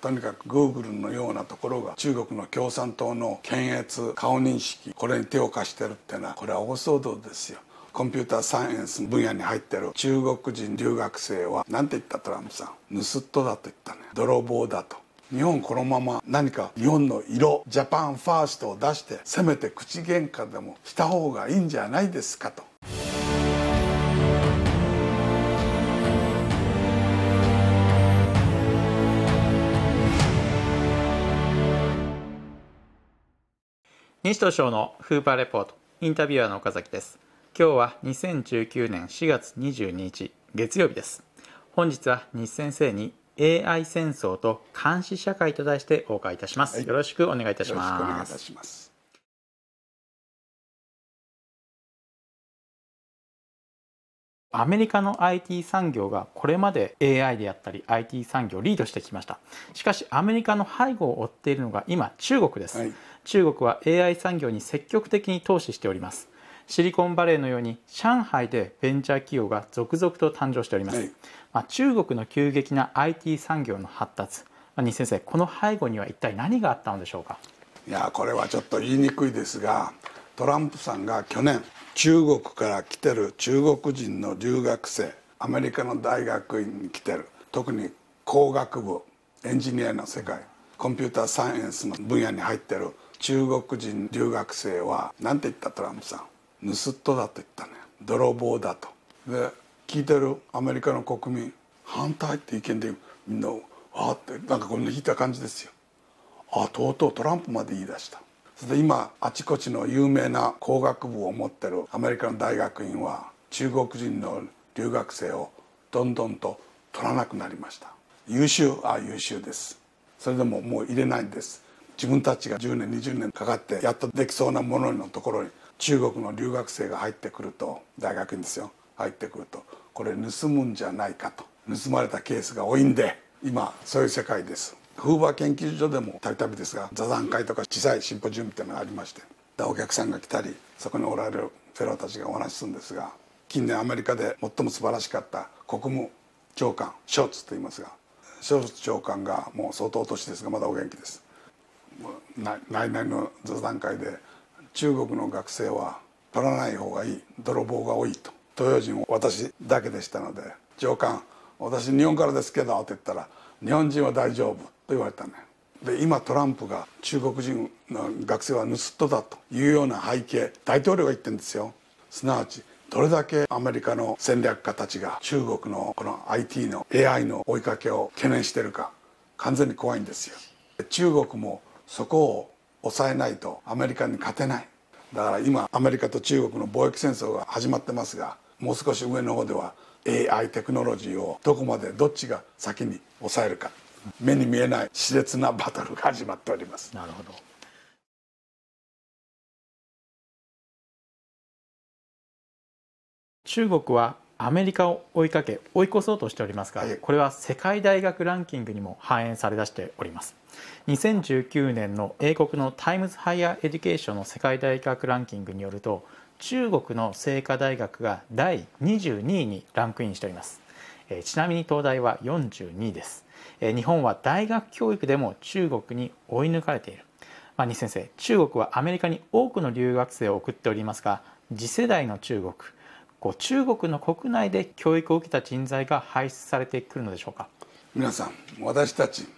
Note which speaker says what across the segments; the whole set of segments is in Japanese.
Speaker 1: とにかくグーグルのようなところが中国の共産党の検閲顔認識これに手を貸してるっていうのはこれは大騒動ですよコンピューターサイエンス分野に入ってる中国人留学生は何て言ったトランプさん盗っ人だと言ったね泥棒だと日本このまま何か日本の色ジャパンファーストを出してせめて口喧嘩でもした方がいいんじゃないですかと
Speaker 2: 西東証のフーパーレポートインタビュアーの岡崎です今日は2019年4月22日月曜日です本日は西先生に AI 戦争と
Speaker 3: 監視社会と題してお伺いいたします、はい、よろしくお願いいたしますよろしくお願いいたしますアメ
Speaker 2: リカの IT 産業がこれまで AI であったり IT 産業をリードしてきましたしかしアメリカの背後を追っているのが今中国です、はい中国は AI 産業に積極的に投資しておりますシリコンバレーのように上海でベンチャー企業が続々と誕生しております、はい、まあ、中国の急激な IT 産業の発達、まあ、西先生この背後には一体何があったのでしょうか
Speaker 1: いやこれはちょっと言いにくいですがトランプさんが去年中国から来てる中国人の留学生アメリカの大学院に来てる特に工学部エンジニアの世界コンピューターサイエンスの分野に入ってる中国人留学生は何て言ったトランプさん盗っ人だと言ったね泥棒だとで聞いてるアメリカの国民反対って意見でみんなあってなんかこんな引いた感じですよあとうとうトランプまで言い出したそれで今あちこちの有名な工学部を持ってるアメリカの大学院は中国人の留学生をどんどんと取らなくなりました優秀あ優秀ですそれでももう入れないんです自分たちが10年20年かかってやっとできそうなもののところに中国の留学生が入ってくると大学院ですよ入ってくるとこれ盗むんじゃないかと盗まれたケースが多いんで今そういう世界ですフーバー研究所でもたびたびですが座談会とか小さいシンポジウムっていうのがありましてお客さんが来たりそこにおられるフェローたちがお話しするんですが近年アメリカで最も素晴らしかった国務長官ショーツといいますがショーツ長官がもう相当年ですがまだお元気です来年の座談会で中国の学生は取らない方がいい泥棒が多いと東洋人私だけでしたので上官私日本からですけどって言ったら日本人は大丈夫と言われたねで今トランプが中国人の学生は盗っ人だというような背景大統領が言ってるんですよすなわちどれだけアメリカの戦略家たちが中国のこの IT の AI の追いかけを懸念してるか完全に怖いんですよ中国もそこを抑えないとアメリカに勝てないだから今アメリカと中国の貿易戦争が始まってますがもう少し上の方では AI テクノロジーをどこまでどっちが先に抑えるか目に見えない熾烈なバトルが始まっております。なるほど
Speaker 3: 中国はアメリ
Speaker 2: カを追いかけ追い越そうとしておりますが、はい、これは世界大学ランキングにも反映されだしております2019年の英国のタイムズ・ハイヤー・エデュケーションの世界大学ランキングによると中国の清華大学が第22位にランクインしております、えちなみに東大は42位です、え日本は大学教育でも中国に追い抜かれているまあ、二先生中国はアメリカに多くの留学生を送っておりますが次世代の中国こう中国の国内で教育を受けた人材が排出されてくるのでしょうか
Speaker 1: 皆さん私たち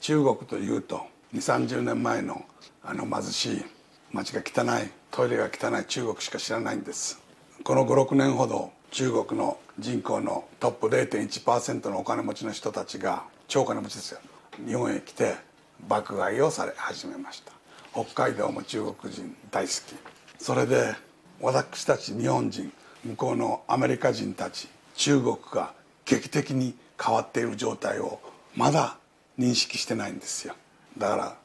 Speaker 1: 中国というと2 3 0年前のあの貧しい街が汚いトイレが汚い中国しか知らないんですこの56年ほど中国の人口のトップ0.1%のお金持ちの人たちが超お金持ちですよ日本へ来て爆買いをされ始めました北海道も中国人大好きそれで私たち日本人向こうのアメリカ人たち中国が劇的に変わっている状態をまだ認識してないんですよだから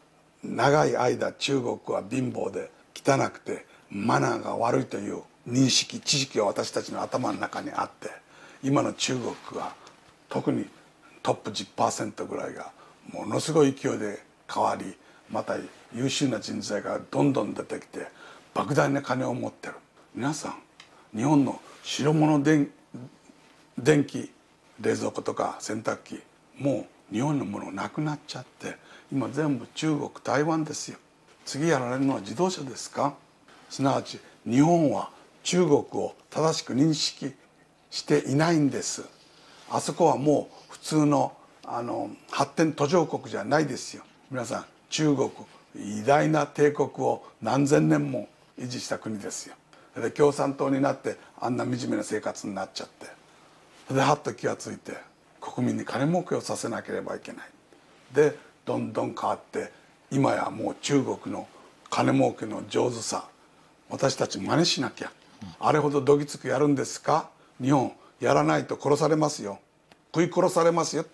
Speaker 1: 長い間中国は貧乏で汚くてマナーが悪いという認識知識が私たちの頭の中にあって今の中国は特にトップ10%ぐらいがものすごい勢いで変わりまた優秀な人材がどんどん出てきて莫大な金を持ってる皆さん日本の白物電電気冷蔵庫とか洗濯機もう日本のものなくなっちゃって今全部中国台湾ですよ次やられるのは自動車ですかすなわち日本は中国を正しく認識していないんですあそこはもう普通のあの発展途上国じゃないですよ皆さん中国偉大な帝国を何千年も維持した国ですよで共産党になってあんな惨めな生活になっちゃってではっと気が付いて国民に金儲けをさせなければいけないでどんどん変わって今やもう中国の金儲けの上手さ私たち真似しなきゃ、あれほどどぎつくやるんですか日本やらないと殺されますよ食い殺されますよ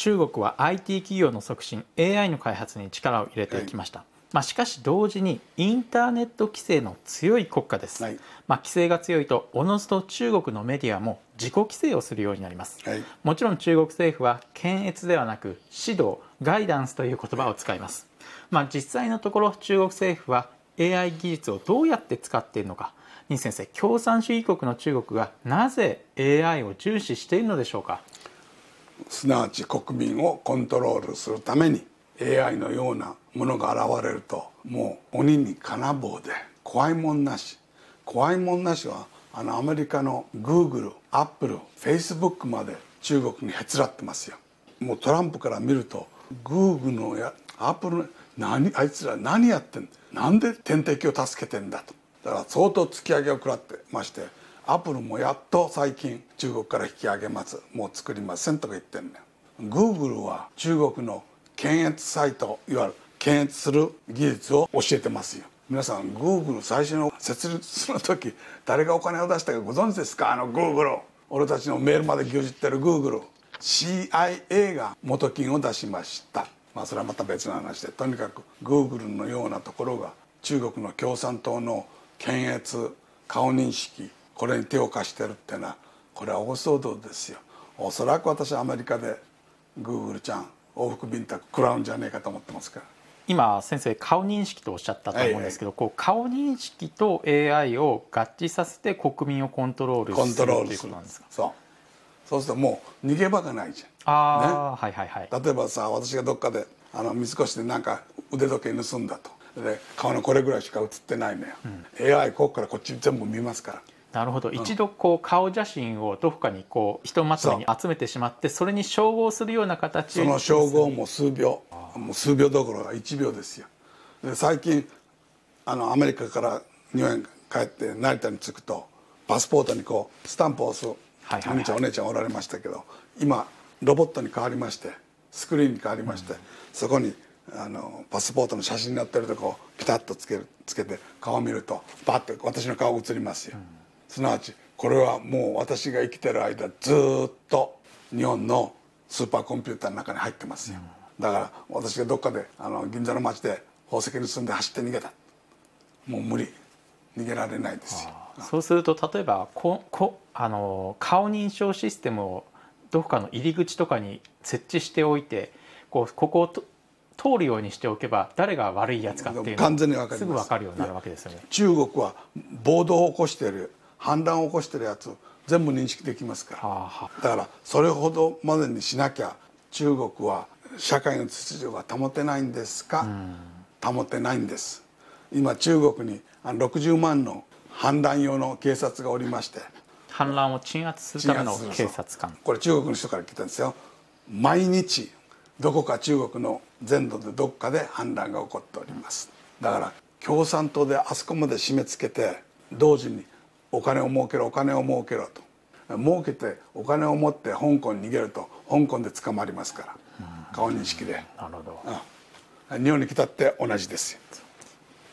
Speaker 3: 中国は IT 企業
Speaker 2: の促進 AI の開発に力を入れてきました、はい、まあ、しかし同時にインターネット規制の強い国家です、はい、まあ、規制が強いとおのずと中国のメディアも自己規制をするようになります、はい、もちろん中国政府は検閲ではなく指導ガイダンスという言葉を使います、まあ、実際のところ中国政府は AI 技術をどうやって使っているのか林先生共産主義国の中国がなぜ AI を重視しているのでしょうか
Speaker 1: すなわち国民をコントロールするために AI のようなものが現れるともう鬼に金棒で怖いもんなし怖いもんなしはあのアメリカのグーグルアップルフェイスブックまで中国にへつらってますよもうトランプから見るとグーグルのやアップルの何あいつら何やってんなんで天敵を助けてんだとだから相当突き上げを食らってましてアップルもやっと最近中国から引き上げますもう作りませんとか言ってんねグーグルは中国の検閲サイトいわゆる検閲する技術を教えてますよ皆さんグーグル最初の設立の時誰がお金を出したかご存知ですかあのグーグル俺たちのメールまで牛耳ってるグーグル CIA が元金を出しましたまあそれはまた別の話でとにかくグーグルのようなところが中国の共産党の検閲顔認識これに手を貸してるっていうのはこれは大騒動ですよおそらく私はアメリカでグーグルちゃん往復ビンタ食らうんじゃねえかと思ってますから
Speaker 2: 今先生顔認識とおっしゃったと思うんですけど、はいはい、こう顔認識と AI を合致させて国民をコントロールするていうこと
Speaker 1: なんですかそうそうするともう逃げ場がないじゃんあ、ねはいはいはい、例えばさ私がどっかであの三越でなんか腕時計盗んだとで顔のこれぐらいしか映ってないのよ、うん、AI ここからこっち全部見ますから
Speaker 2: なるほど、一度こう顔写真をどこかにこうひとまとめに集めてしまってそれに照合するような形その照合
Speaker 1: も数秒もう数秒どころか1秒ですよで最近あのアメリカから日本に帰って成田に着くとパスポートにこうスタンプを押す、はいはい、お兄ちゃんお姉ちゃんおられましたけど今ロボットに変わりましてスクリーンに変わりまして、うん、そこにあのパスポートの写真になってるとこをピタッとつけるつけて顔を見るとバッと私の顔が映りますよ。うんすなわちこれはもう私が生きてる間ずっと日本のスーパーコンピューターの中に入ってますよだから私がどっかであの銀座の街で宝石盗んで走って逃げたもう無理逃げられないですよ
Speaker 2: そうすると例えばここあの顔認証システムをどこかの入り口とかに設置しておいてこうここを通るようにしておけば誰が悪いやつかっていうの完全にかすぐ分かるようになるわけですよね
Speaker 1: 中国は暴動を起こしている反乱を起こしてるやつ全部認識できますから、だからそれほどまでにしなきゃ中国は社会の秩序が保てないんですか、保てないんです今中国に60万の反乱用の警察がおりまして
Speaker 2: 反乱を鎮圧するための警察官
Speaker 1: これ中国の人から聞いたんですよ毎日どこか中国の全土でどこかで反乱が起こっておりますだから共産党であそこまで締め付けて同時にお金を儲けろお金を儲けろと儲けてお金を持って香港に逃げると香港で捕まりますから、顔認識で、なるほど、うん、日本に来たって同じですよ。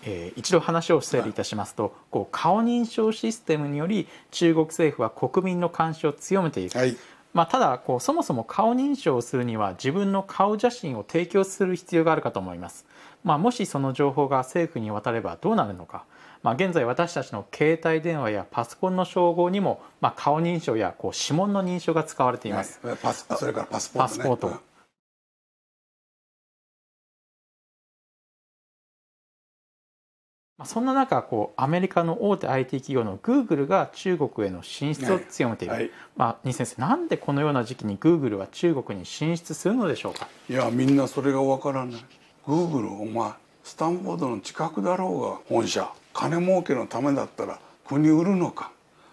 Speaker 1: え
Speaker 2: ー、一度話を整理いたしますと、はい、こう顔認証システムにより中国政府は国民の監視を強めていく、はい、まあ、ただこうそもそも顔認証をするには自分の顔写真を提供する必要があるかと思います、まあ、もしその情報が政府に渡ればどうなるのかまあ、現在私たちの携帯電話やパソコンの称号にも、まあ、顔認証やこう指
Speaker 3: 紋の認証が使われています。はい、
Speaker 1: パスそれからパスポート、ね、パスポート
Speaker 3: まあ、そんな中
Speaker 2: こうアメリカの大手 IT 企業のグーグルが中国への進出を強めている、はい、まあ、二先生なんでこのような時期にグーグルは中国に進出するのでしょうかいやみんなそれ
Speaker 1: がわからないグーグルお前スタンフォードの近くだろうが本社金儲けのためだったら国売るのか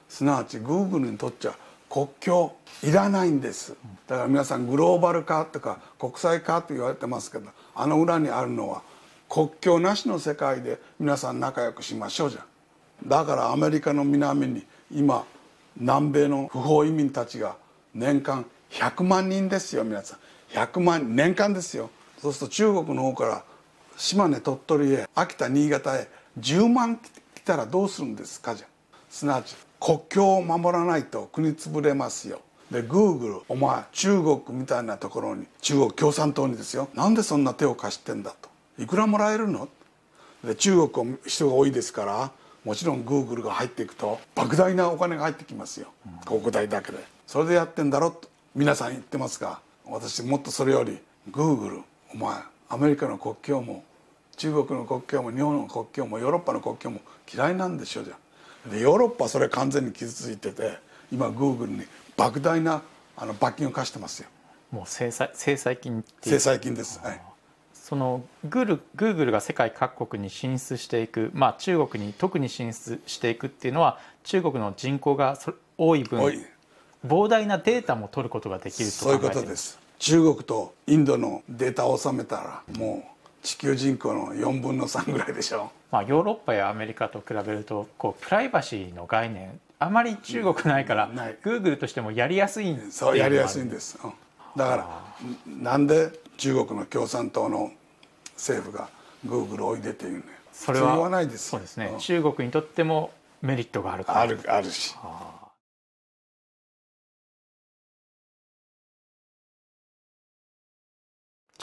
Speaker 1: すなわちグーグルにとっちゃ国境いらないんですだから皆さんグローバル化とか国際化と言われてますけどあの裏にあるのは国境なしの世界で皆さん仲良くしましょうじゃんだからアメリカの南に今南米の不法移民たちが年間100万人ですよ皆さん100万年間ですよそうすると中国の方から島根鳥取へ秋田新潟へ10万来たらどうするんですかじゃすなわち国境を守らないと国潰れますよでグーグルお前中国みたいなところに中国共産党にですよなんでそんな手を貸してんだといくらもらえるので中国人が多いですからもちろんグーグルが入っていくと莫大なお金が入ってきますよ広告代だけでそれでやってんだろと皆さん言ってますが私もっとそれよりグーグルお前アメリカの国境も中国の国境も日本の国境もヨーロッパの国境も嫌いなんでしょうじゃんでヨーロッパそれ完全に傷ついてて今グーグルに莫大なあの罰金を課してますよもう制裁制裁金って制裁金ですはいその
Speaker 2: グーグルが世界各国に進出していく、まあ、中国に特に進出していくっていうのは中国の人口が多い分
Speaker 1: 膨大なデータも取ることができるとそういうことです中国とインドのデータを収めたらもう地球人口の4分の3ぐらいでしょ、
Speaker 2: う、まあ、ヨーロッパやアメリカと比べるとこうプライバシーの概念あまり中国ないからグーグルとしてもやりやすいそうやりやすい
Speaker 1: んです、うん、だからなんで中国の共産党の政府がグーグルおいでっていうねそれはそうですね、うん、中
Speaker 3: 国にとってもメリットがあるあるあるし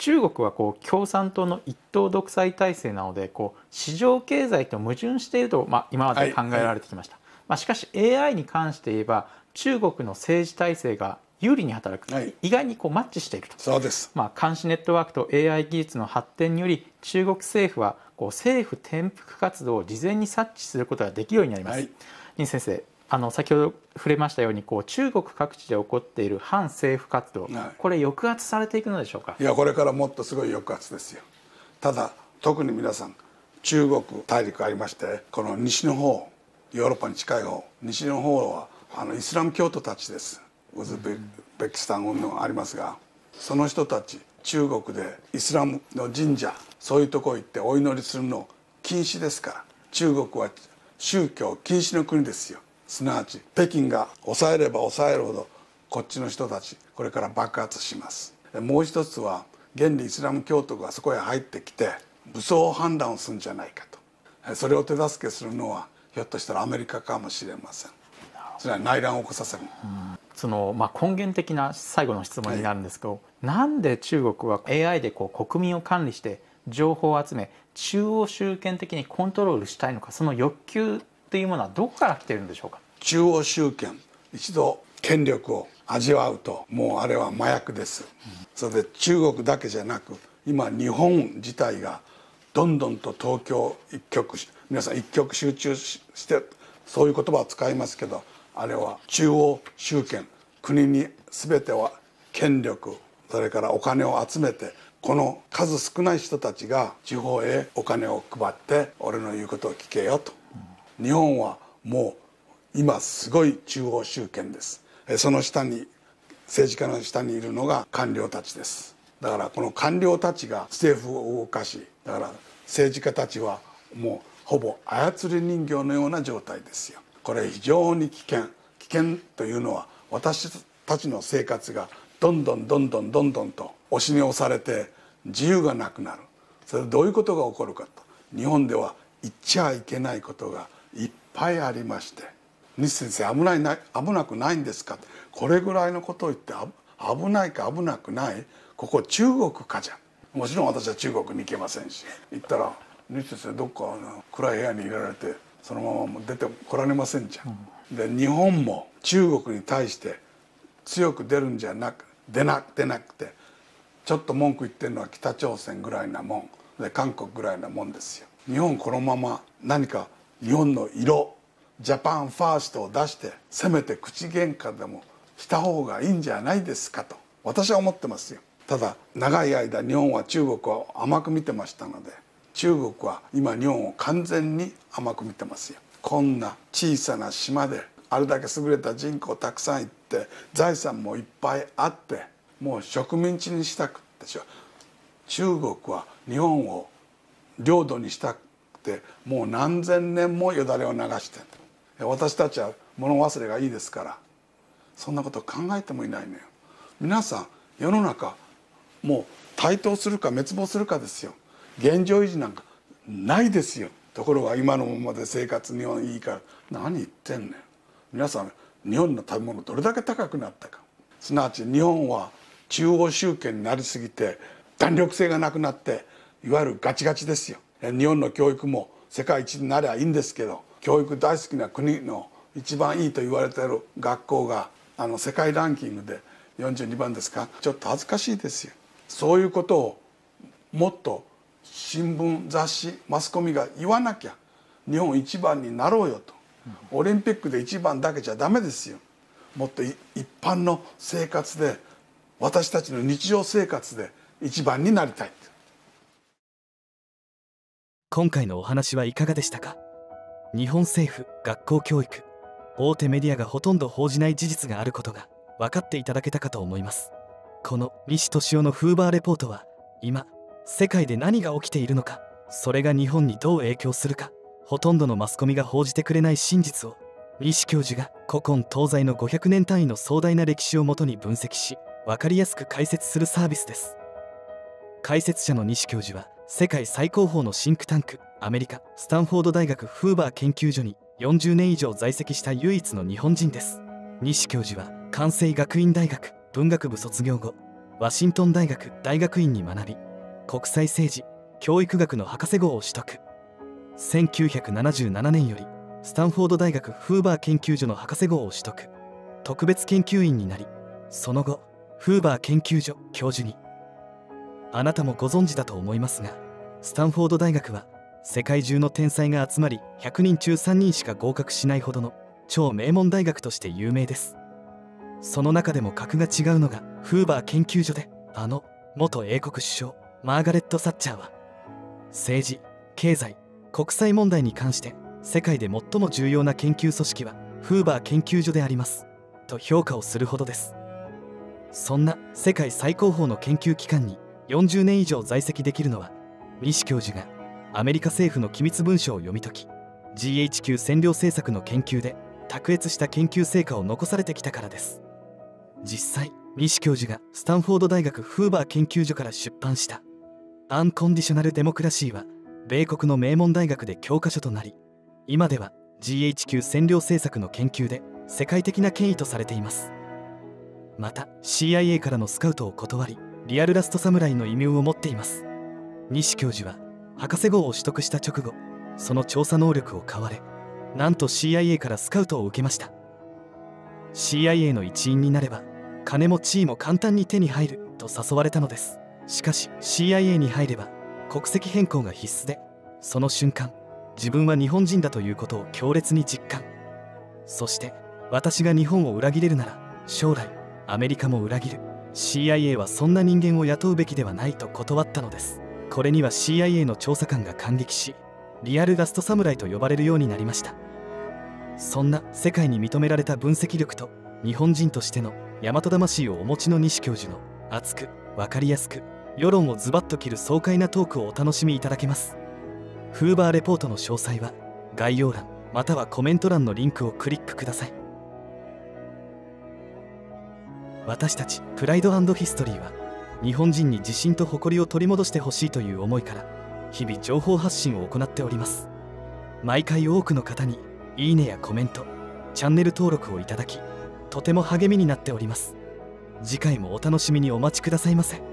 Speaker 3: 中国は
Speaker 2: こう共産党の一党独裁体制なのでこう市場経済と矛盾していると、まあ、今まで考えられてきました、はいはい、まあ、しかし AI に関して言えば中国の政治体制が有利に働く、はい、意外にこうマッチしているとそうです、まあ、監視ネットワークと AI 技術の発展により中国政府はこう政府転覆活動を事前に察知することができるようになります、はい、先生あの先ほど触れましたようにこう中国各
Speaker 1: 地で起こっている反政府活動、はい、こ
Speaker 2: れ抑圧されていくのでしょうかいやこれか
Speaker 1: らもっとすごい抑圧ですよただ特に皆さん中国大陸ありましてこの西の方ヨーロッパに近い方西の方はあのイスラム教徒たちですウズベキスタン運動がありますがその人たち中国でイスラムの神社そういうとこ行ってお祈りするの禁止ですから中国は宗教禁止の国ですよすなわち北京が抑えれば抑えるほどこっちの人たちこれから爆発しますもう一つは現にイスラム教徒がそこへ入ってきて武装反乱をするんじゃないかとそれを手助けするのはひょっとしたらアメリカかもしれませんそれは内乱を起こさせる、うん、そ
Speaker 2: の、まあ、根源的な最後の質問になるんですけど、はい、なんで中国は AI でこう国民を管理して情報を集め中央集権的にコントロールしたいのかその欲
Speaker 1: 求ていうものはどこから来てるんでしょうか中央集権一度権力を味わうともうあれは麻薬です、うん、それで中国だけじゃなく今日本自体がどんどんと東京一極皆さん一極集中してそういう言葉を使いますけどあれは中央集権国に全ては権力それからお金を集めてこの数少ない人たちが地方へお金を配って俺の言うことを聞けよと日本はもう今すごい中央集権ですその下に政治家の下にいるのが官僚たちですだからこの官僚たちが政府を動かしだから政治家たちはもうほぼ操り人形のような状態ですよこれ非常に危険危険というのは私たちの生活がどんどんどんどんどんどんと押しに押されて自由がなくなるそれどういうことが起こるかと日本では言っちゃいけないことがぱいありまして「西先生危ないな危なくないんですか?」これぐらいのことを言って危ないか危なくないここ中国かじゃもちろん私は中国に行けませんし行ったら「西先生どっか暗い部屋に入れられてそのまま出てこられませんじゃん」で日本も中国に対して強く出るんじゃなく出な出なくてちょっと文句言ってるのは北朝鮮ぐらいなもんで韓国ぐらいなもんですよ。日本このまま何か日本の色ジャパンファーストを出してせめて口喧嘩でもした方がいいんじゃないですかと私は思ってますよただ長い間日本は中国を甘く見てましたので中国は今日本を完全に甘く見てますよこんな小さな島であれだけ優れた人口たくさんいって財産もいっぱいあってもう植民地にしたくでしょ中国は日本を領土にしたってもう何千年もよだれを流して私たちは物忘れがいいですからそんなこと考えてもいないのよ。皆さん世の中もう台頭するか滅亡するかですよ現状維持なんかないですよところが今のままで生活日本いいから何言ってんねん皆さん日本の食べ物どれだけ高くなったかすなわち日本は中央集権になりすぎて弾力性がなくなっていわゆるガチガチですよ日本の教育も世界一になりゃいいんですけど教育大好きな国の一番いいと言われてる学校があの世界ランキングで42番ですかちょっと恥ずかしいですよ。そういうことをもっと新聞雑誌マスコミが言わなきゃ日本一番になろうよとオリンピックで一番だけじゃダメですよもっと一般の生活で私たちの日常生活で一番になりたい
Speaker 3: 今回のお話はいかがでしたか日本政府学校教育大手メディアがほとんど報じない事実があることが分かっていただけたかと思いますこの西敏夫のフーバーレポートは今世界で何が起きているのかそれが日本にどう影響するかほとんどのマスコミが報じてくれない真実を西教授が古今東西の500年単位の壮大な歴史をもとに分析し分かりやすく解説するサービスです解説者の西教授は世界最高峰のシンクタンクアメリカスタンフォード大学フーバー研究所に40年以上在籍した唯一の日本人です西教授は関西学院大学文学部卒業後ワシントン大学大学院に学び国際政治教育学の博士号を取得1977年よりスタンフォード大学フーバー研究所の博士号を取得特別研究員になりその後フーバー研究所教授にあなたもご存知だと思いますがスタンフォード大学は世界中の天才が集まり100人中3人しか合格しないほどの超名門大学として有名ですその中でも格が違うのがフーバー研究所であの元英国首相マーガレット・サッチャーは政治経済国際問題に関して世界で最も重要な研究組織はフーバー研究所でありますと評価をするほどですそんな世界最高峰の研究機関に40年以上在籍できるのは西教授がアメリカ政府の機密文書を読み解き GHQ 占領政策の研究で卓越した研究成果を残されてきたからです実際西教授がスタンフォード大学フーバー研究所から出版した「アンコンディショナル・デモクラシー」は米国の名門大学で教科書となり今では GHQ 占領政策の研究で世界的な権威とされていますまた CIA からのスカウトを断りリアルラストイの異名を持っています西教授は博士号を取得した直後その調査能力を買われなんと CIA からスカウトを受けました CIA の一員になれば金も地位も簡単に手に入ると誘われたのですしかし CIA に入れば国籍変更が必須でその瞬間自分は日本人だということを強烈に実感そして私が日本を裏切れるなら将来アメリカも裏切る CIA はそんな人間を雇うべきではないと断ったのですこれには CIA の調査官が感激しリアルガスト侍と呼ばれるようになりましたそんな世界に認められた分析力と日本人としての大和魂をお持ちの西教授の熱く分かりやすく世論をズバッと切る爽快なトークをお楽しみいただけますフーバーレポートの詳細は概要欄またはコメント欄のリンクをクリックください私たちプライドヒストリーは日本人に自信と誇りを取り戻してほしいという思いから日々情報発信を行っております毎回多くの方にいいねやコメントチャンネル登録をいただきとても励みになっております次回もお楽しみにお待ちくださいませ。